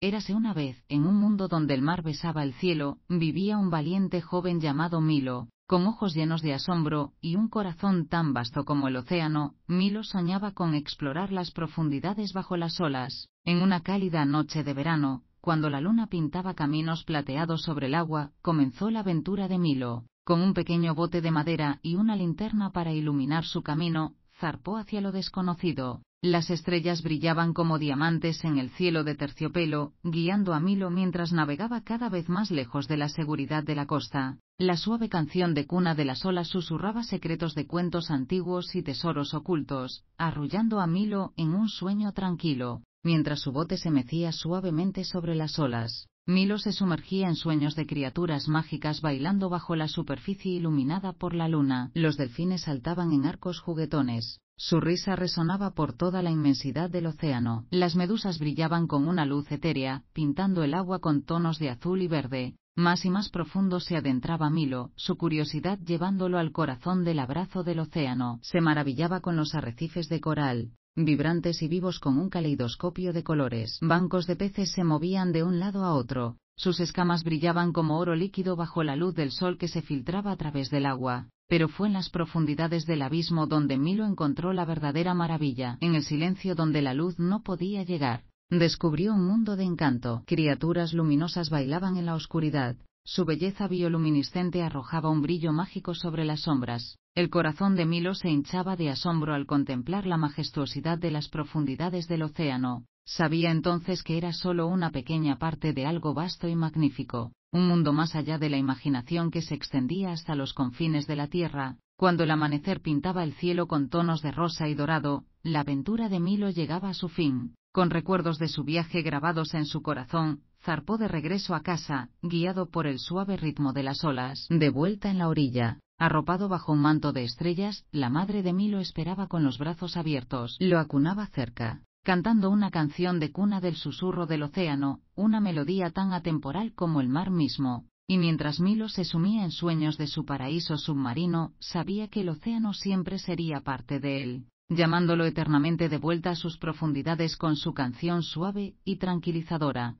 Érase una vez, en un mundo donde el mar besaba el cielo, vivía un valiente joven llamado Milo, con ojos llenos de asombro y un corazón tan vasto como el océano, Milo soñaba con explorar las profundidades bajo las olas. En una cálida noche de verano, cuando la luna pintaba caminos plateados sobre el agua, comenzó la aventura de Milo. Con un pequeño bote de madera y una linterna para iluminar su camino, zarpó hacia lo desconocido. Las estrellas brillaban como diamantes en el cielo de terciopelo, guiando a Milo mientras navegaba cada vez más lejos de la seguridad de la costa. La suave canción de cuna de las olas susurraba secretos de cuentos antiguos y tesoros ocultos, arrullando a Milo en un sueño tranquilo, mientras su bote se mecía suavemente sobre las olas. Milo se sumergía en sueños de criaturas mágicas bailando bajo la superficie iluminada por la luna. Los delfines saltaban en arcos juguetones, su risa resonaba por toda la inmensidad del océano, las medusas brillaban con una luz etérea, pintando el agua con tonos de azul y verde. Más y más profundo se adentraba Milo, su curiosidad llevándolo al corazón del abrazo del océano. Se maravillaba con los arrecifes de coral, vibrantes y vivos con un caleidoscopio de colores. Bancos de peces se movían de un lado a otro, sus escamas brillaban como oro líquido bajo la luz del sol que se filtraba a través del agua, pero fue en las profundidades del abismo donde Milo encontró la verdadera maravilla, en el silencio donde la luz no podía llegar. Descubrió un mundo de encanto, criaturas luminosas bailaban en la oscuridad, su belleza bioluminiscente arrojaba un brillo mágico sobre las sombras. El corazón de Milo se hinchaba de asombro al contemplar la majestuosidad de las profundidades del océano. Sabía entonces que era solo una pequeña parte de algo vasto y magnífico, un mundo más allá de la imaginación que se extendía hasta los confines de la Tierra. Cuando el amanecer pintaba el cielo con tonos de rosa y dorado, la aventura de Milo llegaba a su fin. Con recuerdos de su viaje grabados en su corazón, zarpó de regreso a casa, guiado por el suave ritmo de las olas. De vuelta en la orilla, arropado bajo un manto de estrellas, la madre de Milo esperaba con los brazos abiertos. Lo acunaba cerca, cantando una canción de cuna del susurro del océano, una melodía tan atemporal como el mar mismo. Y mientras Milo se sumía en sueños de su paraíso submarino, sabía que el océano siempre sería parte de él, llamándolo eternamente de vuelta a sus profundidades con su canción suave y tranquilizadora.